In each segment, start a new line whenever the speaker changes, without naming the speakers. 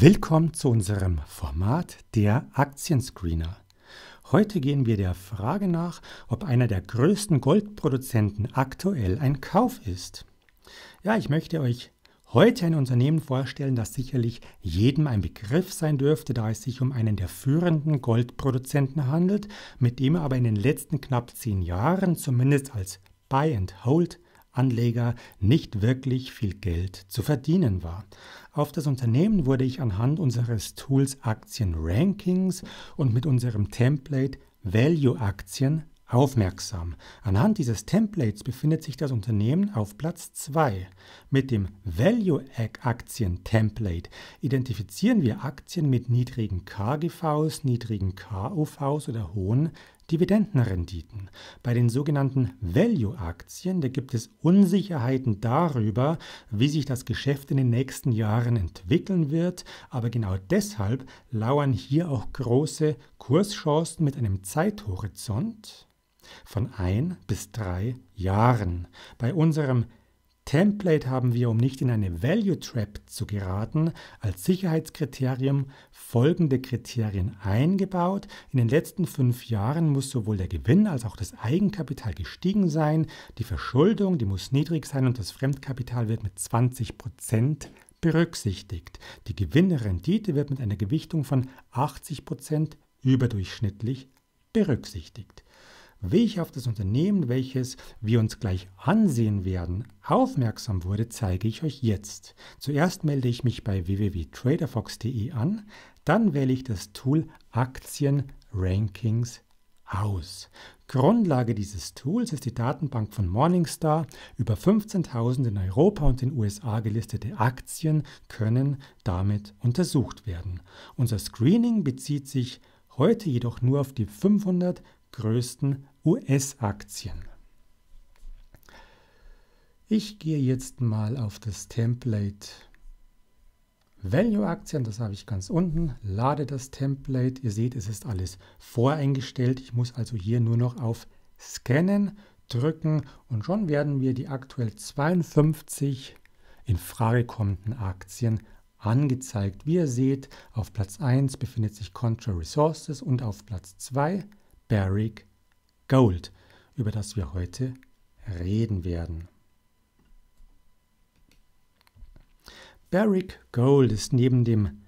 Willkommen zu unserem Format der Aktienscreener. Heute gehen wir der Frage nach, ob einer der größten Goldproduzenten aktuell ein Kauf ist. Ja, ich möchte euch heute ein Unternehmen vorstellen, das sicherlich jedem ein Begriff sein dürfte, da es sich um einen der führenden Goldproduzenten handelt, mit dem er aber in den letzten knapp zehn Jahren zumindest als Buy and Hold Anleger nicht wirklich viel Geld zu verdienen war. Auf das Unternehmen wurde ich anhand unseres Tools Aktien Rankings und mit unserem Template Value Aktien aufmerksam. Anhand dieses Templates befindet sich das Unternehmen auf Platz 2. Mit dem Value Aktien Template identifizieren wir Aktien mit niedrigen KGVs, niedrigen KUVs oder hohen Dividendenrenditen. Bei den sogenannten Value-Aktien, da gibt es Unsicherheiten darüber, wie sich das Geschäft in den nächsten Jahren entwickeln wird, aber genau deshalb lauern hier auch große Kurschancen mit einem Zeithorizont von ein bis drei Jahren. Bei unserem Template haben wir, um nicht in eine Value Trap zu geraten, als Sicherheitskriterium folgende Kriterien eingebaut. In den letzten fünf Jahren muss sowohl der Gewinn als auch das Eigenkapital gestiegen sein, die Verschuldung, die muss niedrig sein und das Fremdkapital wird mit 20 Prozent berücksichtigt. Die Gewinnrendite wird mit einer Gewichtung von 80 Prozent überdurchschnittlich berücksichtigt auf das Unternehmen, welches wir uns gleich ansehen werden, aufmerksam wurde, zeige ich euch jetzt. Zuerst melde ich mich bei www.traderfox.de an, dann wähle ich das Tool Aktien Rankings aus. Grundlage dieses Tools ist die Datenbank von Morningstar. Über 15.000 in Europa und den USA gelistete Aktien können damit untersucht werden. Unser Screening bezieht sich heute jedoch nur auf die 500 größten US-Aktien. Ich gehe jetzt mal auf das Template Value-Aktien, das habe ich ganz unten, lade das Template. Ihr seht, es ist alles voreingestellt. Ich muss also hier nur noch auf Scannen drücken und schon werden mir die aktuell 52 in Frage kommenden Aktien angezeigt. Wie ihr seht, auf Platz 1 befindet sich Contra Resources und auf Platz 2 Barrick Gold, über das wir heute reden werden. Barrick Gold ist neben dem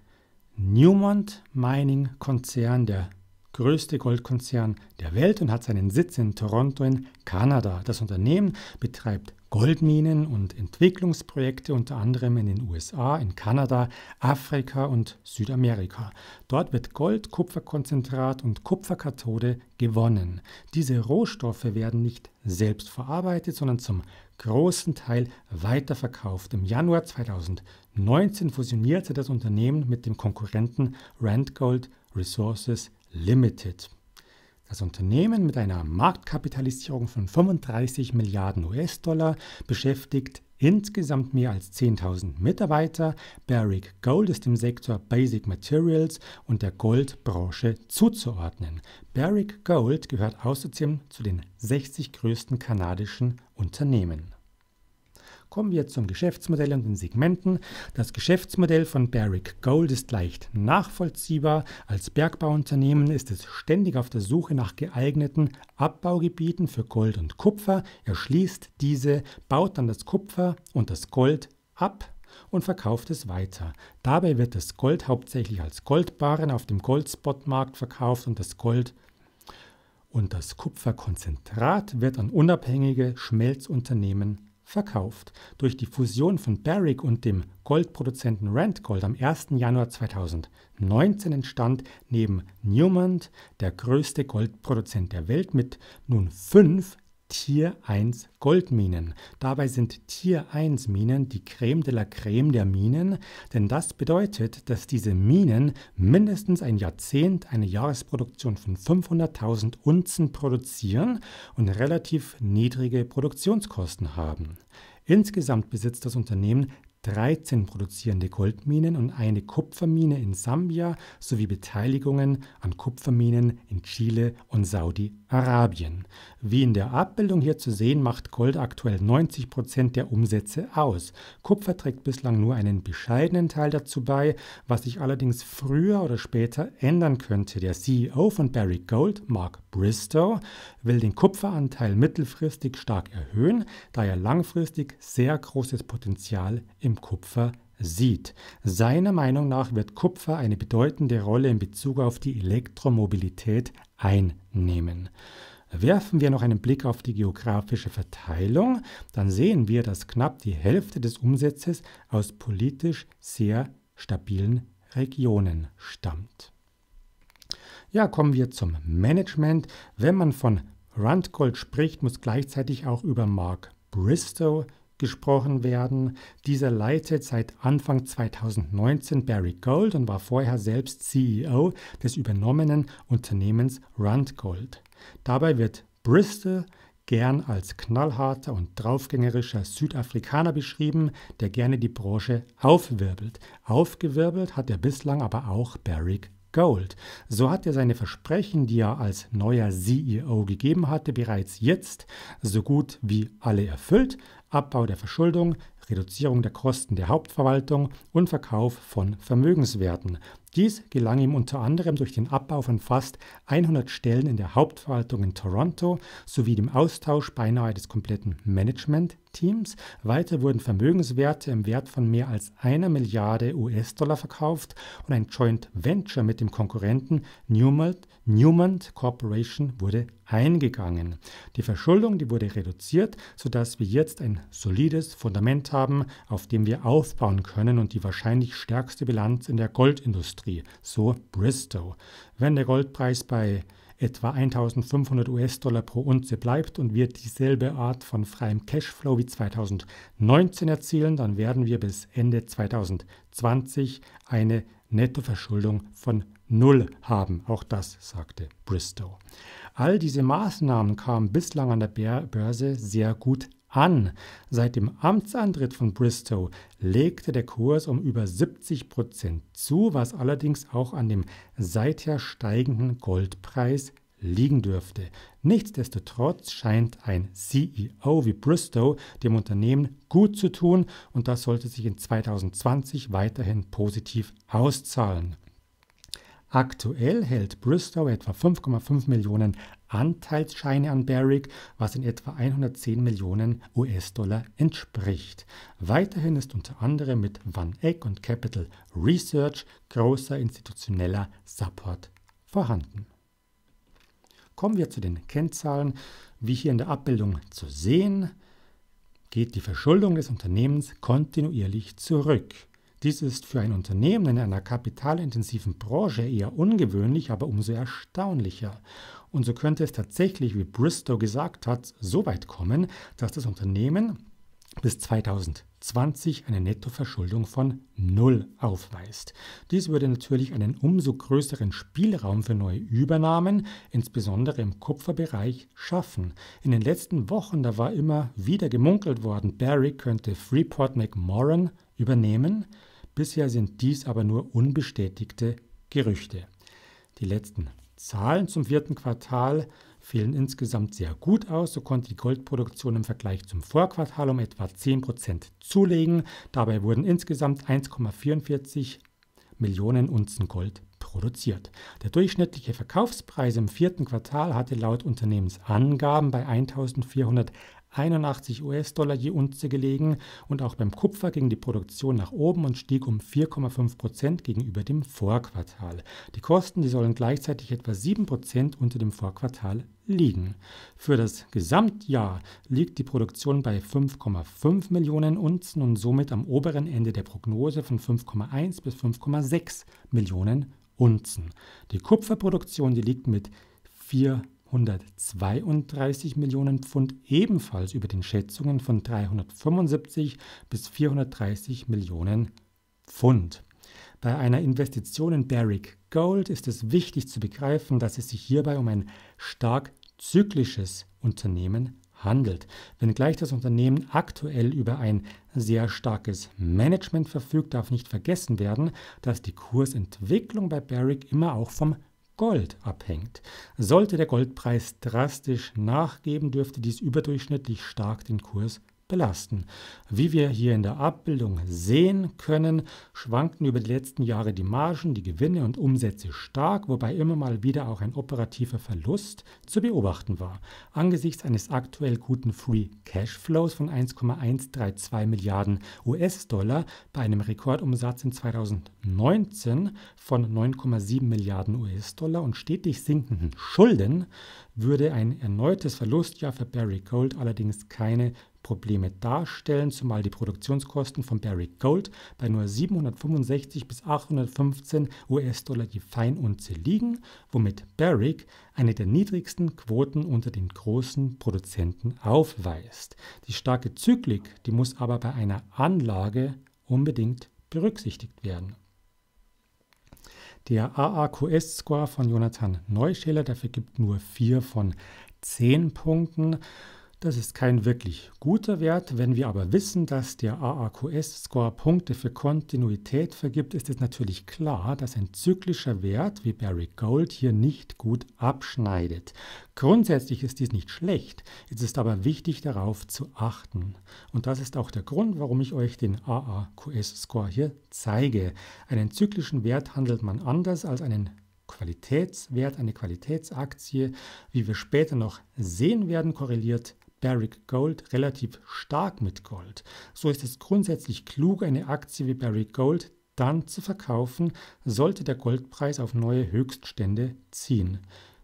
Newmont Mining Konzern der größte Goldkonzern der Welt und hat seinen Sitz in Toronto in Kanada. Das Unternehmen betreibt Goldminen und Entwicklungsprojekte unter anderem in den USA, in Kanada, Afrika und Südamerika. Dort wird Gold, Kupferkonzentrat und Kupferkathode gewonnen. Diese Rohstoffe werden nicht selbst verarbeitet, sondern zum großen Teil weiterverkauft. Im Januar 2019 fusionierte das Unternehmen mit dem Konkurrenten Randgold Resources Limited. Das Unternehmen mit einer Marktkapitalisierung von 35 Milliarden US-Dollar beschäftigt insgesamt mehr als 10.000 Mitarbeiter. Barrick Gold ist dem Sektor Basic Materials und der Goldbranche zuzuordnen. Barrick Gold gehört außerdem zu den 60 größten kanadischen Unternehmen. Kommen wir zum Geschäftsmodell und den Segmenten. Das Geschäftsmodell von Barrick Gold ist leicht nachvollziehbar. Als Bergbauunternehmen ist es ständig auf der Suche nach geeigneten Abbaugebieten für Gold und Kupfer, Er schließt diese, baut dann das Kupfer und das Gold ab und verkauft es weiter. Dabei wird das Gold hauptsächlich als Goldbarren auf dem Goldspotmarkt verkauft und das Gold und das Kupferkonzentrat wird an unabhängige Schmelzunternehmen verkauft. Durch die Fusion von Barrick und dem Goldproduzenten Randgold am 1. Januar 2019 entstand neben Newmont der größte Goldproduzent der Welt mit nun fünf Tier 1 Goldminen. Dabei sind Tier 1 Minen die Creme de la Creme der Minen, denn das bedeutet, dass diese Minen mindestens ein Jahrzehnt eine Jahresproduktion von 500.000 Unzen produzieren und relativ niedrige Produktionskosten haben. Insgesamt besitzt das Unternehmen 13 produzierende Goldminen und eine Kupfermine in Sambia sowie Beteiligungen an Kupferminen in Chile und Saudi-Arabien. Wie in der Abbildung hier zu sehen, macht Gold aktuell 90 Prozent der Umsätze aus. Kupfer trägt bislang nur einen bescheidenen Teil dazu bei, was sich allerdings früher oder später ändern könnte. Der CEO von Barrick Gold, Mark Bristow, will den Kupferanteil mittelfristig stark erhöhen, da er langfristig sehr großes Potenzial im Kupfer sieht. Seiner Meinung nach wird Kupfer eine bedeutende Rolle in Bezug auf die Elektromobilität einnehmen. Werfen wir noch einen Blick auf die geografische Verteilung, dann sehen wir, dass knapp die Hälfte des Umsatzes aus politisch sehr stabilen Regionen stammt. Ja, kommen wir zum Management. Wenn man von Randgold spricht, muss gleichzeitig auch über Mark Bristow gesprochen werden. Dieser leitet seit Anfang 2019 Barry Gold und war vorher selbst CEO des übernommenen Unternehmens Randgold. Dabei wird Bristow gern als knallharter und draufgängerischer Südafrikaner beschrieben, der gerne die Branche aufwirbelt. Aufgewirbelt hat er bislang aber auch Barrick Gold. So hat er seine Versprechen, die er als neuer CEO gegeben hatte, bereits jetzt so gut wie alle erfüllt Abbau der Verschuldung, Reduzierung der Kosten der Hauptverwaltung und Verkauf von Vermögenswerten. Dies gelang ihm unter anderem durch den Abbau von fast 100 Stellen in der Hauptverwaltung in Toronto sowie dem Austausch beinahe des kompletten Management-Teams. Weiter wurden Vermögenswerte im Wert von mehr als einer Milliarde US-Dollar verkauft und ein Joint Venture mit dem Konkurrenten Newmont Newman Corporation wurde eingegangen. Die Verschuldung, die wurde reduziert, sodass wir jetzt ein solides Fundament haben, auf dem wir aufbauen können und die wahrscheinlich stärkste Bilanz in der Goldindustrie, so Bristow. Wenn der Goldpreis bei etwa 1500 US-Dollar pro Unze bleibt und wir dieselbe Art von freiem Cashflow wie 2019 erzielen, dann werden wir bis Ende 2020 eine Nettoverschuldung von Null haben. Auch das sagte Bristow. All diese Maßnahmen kamen bislang an der Börse sehr gut an. Seit dem Amtsantritt von Bristow legte der Kurs um über 70 Prozent zu, was allerdings auch an dem seither steigenden Goldpreis liegen dürfte. Nichtsdestotrotz scheint ein CEO wie Bristow dem Unternehmen gut zu tun und das sollte sich in 2020 weiterhin positiv auszahlen. Aktuell hält Bristow etwa 5,5 Millionen Anteilsscheine an Barrick, was in etwa 110 Millionen US-Dollar entspricht. Weiterhin ist unter anderem mit Van Eck und Capital Research großer institutioneller Support vorhanden. Kommen wir zu den Kennzahlen. Wie hier in der Abbildung zu sehen, geht die Verschuldung des Unternehmens kontinuierlich zurück. Dies ist für ein Unternehmen in einer kapitalintensiven Branche eher ungewöhnlich, aber umso erstaunlicher. Und so könnte es tatsächlich, wie Bristow gesagt hat, so weit kommen, dass das Unternehmen bis 2020 eine Nettoverschuldung von null aufweist. Dies würde natürlich einen umso größeren Spielraum für neue Übernahmen, insbesondere im Kupferbereich, schaffen. In den letzten Wochen, da war immer wieder gemunkelt worden, Barry könnte Freeport McMoran übernehmen. Bisher sind dies aber nur unbestätigte Gerüchte. Die letzten Zahlen zum vierten Quartal fielen insgesamt sehr gut aus. So konnte die Goldproduktion im Vergleich zum Vorquartal um etwa 10% zulegen. Dabei wurden insgesamt 1,44 Millionen Unzen Gold produziert. Der durchschnittliche Verkaufspreis im vierten Quartal hatte laut Unternehmensangaben bei 1400 81 US-Dollar je Unze gelegen und auch beim Kupfer ging die Produktion nach oben und stieg um 4,5 Prozent gegenüber dem Vorquartal. Die Kosten, die sollen gleichzeitig etwa 7 Prozent unter dem Vorquartal liegen. Für das Gesamtjahr liegt die Produktion bei 5,5 Millionen Unzen und somit am oberen Ende der Prognose von 5,1 bis 5,6 Millionen Unzen. Die Kupferproduktion, die liegt mit 4 132 Millionen Pfund ebenfalls über den Schätzungen von 375 bis 430 Millionen Pfund. Bei einer Investition in Barrick Gold ist es wichtig zu begreifen, dass es sich hierbei um ein stark zyklisches Unternehmen handelt. Wenngleich das Unternehmen aktuell über ein sehr starkes Management verfügt, darf nicht vergessen werden, dass die Kursentwicklung bei Barrick immer auch vom Gold abhängt. Sollte der Goldpreis drastisch nachgeben, dürfte dies überdurchschnittlich stark den Kurs belasten. Wie wir hier in der Abbildung sehen können, schwankten über die letzten Jahre die Margen, die Gewinne und Umsätze stark, wobei immer mal wieder auch ein operativer Verlust zu beobachten war. Angesichts eines aktuell guten Free Cash Flows von 1,132 Milliarden US-Dollar bei einem Rekordumsatz in 2019 von 9,7 Milliarden US-Dollar und stetig sinkenden Schulden würde ein erneutes Verlustjahr für Barry Gold allerdings keine Probleme darstellen, zumal die Produktionskosten von Barrick Gold bei nur 765 bis 815 US-Dollar die Feinunze liegen, womit Barrick eine der niedrigsten Quoten unter den großen Produzenten aufweist. Die starke Zyklik, die muss aber bei einer Anlage unbedingt berücksichtigt werden. Der AAQS-Score von Jonathan Neuschäler, dafür gibt nur 4 von 10 Punkten. Das ist kein wirklich guter Wert. Wenn wir aber wissen, dass der AAQS-Score Punkte für Kontinuität vergibt, ist es natürlich klar, dass ein zyklischer Wert wie Barry Gold hier nicht gut abschneidet. Grundsätzlich ist dies nicht schlecht, es ist aber wichtig darauf zu achten. Und das ist auch der Grund, warum ich euch den AAQS-Score hier zeige. Einen zyklischen Wert handelt man anders als einen Qualitätswert, eine Qualitätsaktie, wie wir später noch sehen werden, korreliert Barrick Gold relativ stark mit Gold. So ist es grundsätzlich klug, eine Aktie wie Barrick Gold dann zu verkaufen, sollte der Goldpreis auf neue Höchststände ziehen.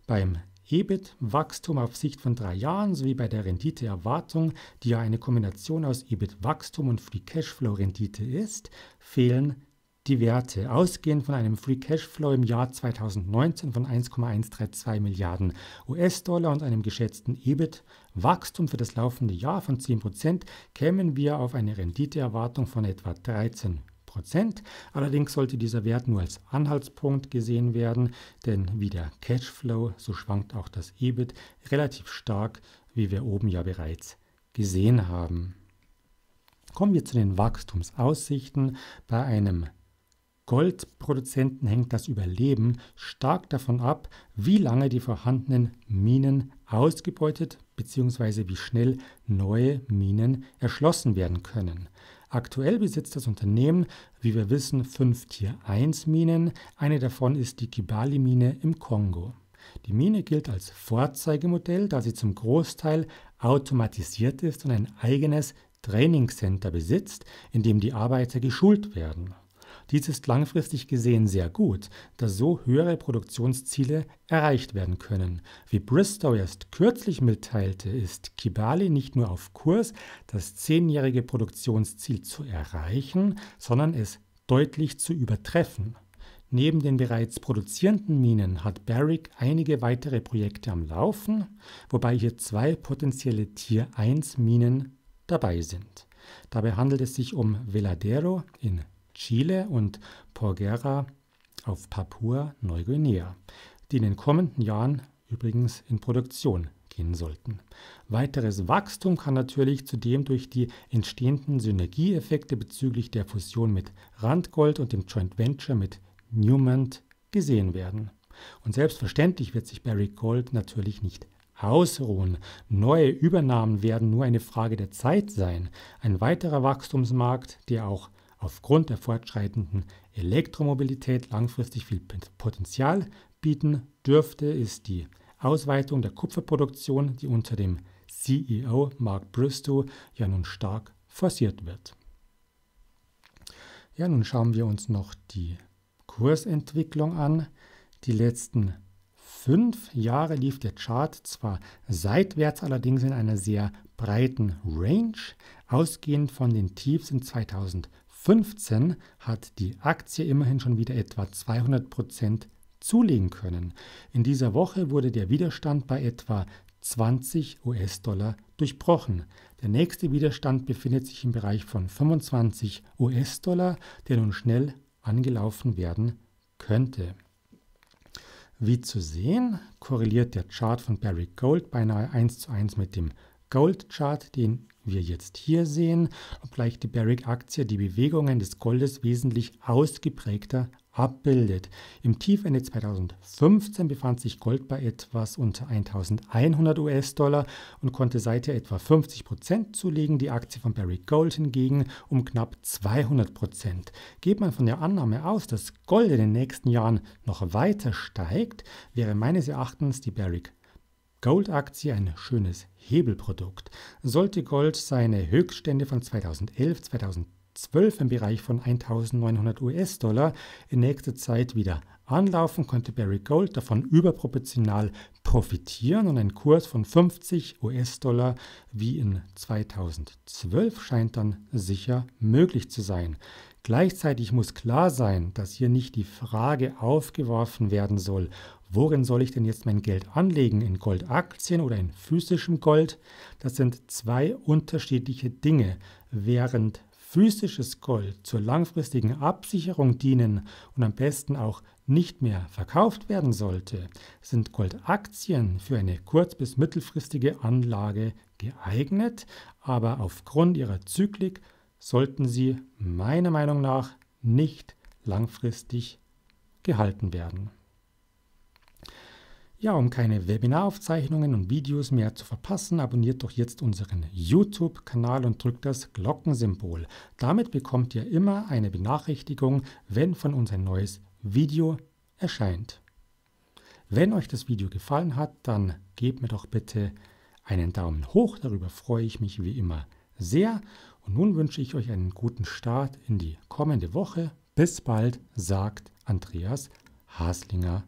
Beim EBIT-Wachstum auf Sicht von drei Jahren sowie bei der Renditeerwartung, die ja eine Kombination aus EBIT-Wachstum und Free Cashflow-Rendite ist, fehlen die Werte, ausgehend von einem Free Cashflow im Jahr 2019 von 1,132 Milliarden US-Dollar und einem geschätzten EBIT-Wachstum für das laufende Jahr von 10 kämen wir auf eine Renditeerwartung von etwa 13 Allerdings sollte dieser Wert nur als Anhaltspunkt gesehen werden, denn wie der Cashflow, so schwankt auch das EBIT relativ stark, wie wir oben ja bereits gesehen haben. Kommen wir zu den Wachstumsaussichten bei einem Goldproduzenten hängt das Überleben stark davon ab, wie lange die vorhandenen Minen ausgebeutet bzw. wie schnell neue Minen erschlossen werden können. Aktuell besitzt das Unternehmen, wie wir wissen, fünf Tier-1-Minen. Eine davon ist die Kibali-Mine im Kongo. Die Mine gilt als Vorzeigemodell, da sie zum Großteil automatisiert ist und ein eigenes Trainingscenter besitzt, in dem die Arbeiter geschult werden. Dies ist langfristig gesehen sehr gut, da so höhere Produktionsziele erreicht werden können. Wie Bristow erst kürzlich mitteilte, ist Kibali nicht nur auf Kurs, das zehnjährige Produktionsziel zu erreichen, sondern es deutlich zu übertreffen. Neben den bereits produzierenden Minen hat Barrick einige weitere Projekte am Laufen, wobei hier zwei potenzielle Tier 1 Minen dabei sind. Dabei handelt es sich um Veladero in Chile und Porgera auf Papua-Neuguinea, die in den kommenden Jahren übrigens in Produktion gehen sollten. Weiteres Wachstum kann natürlich zudem durch die entstehenden Synergieeffekte bezüglich der Fusion mit Randgold und dem Joint Venture mit Newmont gesehen werden. Und selbstverständlich wird sich Barrick Gold natürlich nicht ausruhen. Neue Übernahmen werden nur eine Frage der Zeit sein. Ein weiterer Wachstumsmarkt, der auch aufgrund der fortschreitenden Elektromobilität langfristig viel Potenzial bieten, dürfte ist die Ausweitung der Kupferproduktion, die unter dem CEO Mark Bristow ja nun stark forciert wird. Ja, nun schauen wir uns noch die Kursentwicklung an. Die letzten fünf Jahre lief der Chart zwar seitwärts, allerdings in einer sehr breiten Range, ausgehend von den Tiefs in 2000. 2015 hat die Aktie immerhin schon wieder etwa 200 Prozent zulegen können. In dieser Woche wurde der Widerstand bei etwa 20 US-Dollar durchbrochen. Der nächste Widerstand befindet sich im Bereich von 25 US-Dollar, der nun schnell angelaufen werden könnte. Wie zu sehen, korreliert der Chart von Barrick Gold beinahe 1 zu 1 mit dem Gold Chart, den wir jetzt hier sehen, obgleich die Barrick-Aktie die Bewegungen des Goldes wesentlich ausgeprägter abbildet. Im Tiefende 2015 befand sich Gold bei etwas unter 1100 US-Dollar und konnte seither etwa 50 Prozent zulegen, die Aktie von Barrick Gold hingegen um knapp 200 Prozent. Geht man von der Annahme aus, dass Gold in den nächsten Jahren noch weiter steigt, wäre meines Erachtens die Barrick Goldaktie ein schönes Hebelprodukt. Sollte Gold seine Höchststände von 2011, 2012 im Bereich von 1900 US-Dollar in nächster Zeit wieder anlaufen, konnte Barry Gold davon überproportional profitieren und ein Kurs von 50 US-Dollar wie in 2012 scheint dann sicher möglich zu sein. Gleichzeitig muss klar sein, dass hier nicht die Frage aufgeworfen werden soll, worin soll ich denn jetzt mein Geld anlegen, in Goldaktien oder in physischem Gold. Das sind zwei unterschiedliche Dinge, während physisches Gold zur langfristigen Absicherung dienen und am besten auch nicht mehr verkauft werden sollte, sind Goldaktien für eine kurz- bis mittelfristige Anlage geeignet, aber aufgrund ihrer Zyklik sollten sie meiner Meinung nach nicht langfristig gehalten werden. Ja, um keine Webinaraufzeichnungen und Videos mehr zu verpassen, abonniert doch jetzt unseren YouTube-Kanal und drückt das Glockensymbol. Damit bekommt ihr immer eine Benachrichtigung, wenn von uns ein neues Video erscheint. Wenn euch das Video gefallen hat, dann gebt mir doch bitte einen Daumen hoch, darüber freue ich mich wie immer sehr und nun wünsche ich euch einen guten Start in die kommende Woche. Bis bald, sagt Andreas Haslinger.